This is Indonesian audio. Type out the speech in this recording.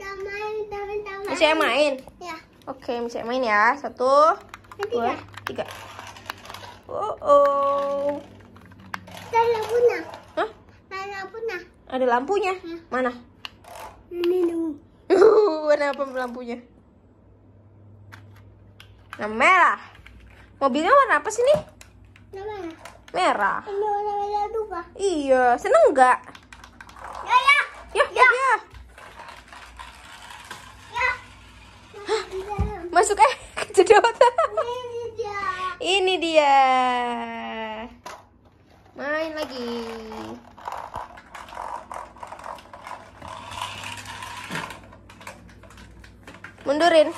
Udah main, main, Masih yang main? Ya. Oke, masih main ya. Satu, Nanti dua, tiga. Oh, oh. Ada lampunya. Hah? Ada lampunya. Ada lampunya? Ya. Mana? Ini dulu. Warna apa lampunya? Nah, merah. Mobilnya warna apa sih nih? merah. Merah. Ini warna merah juga. Iya, seneng nggak? masuk eh kejedot ini dia ini dia main lagi mundurin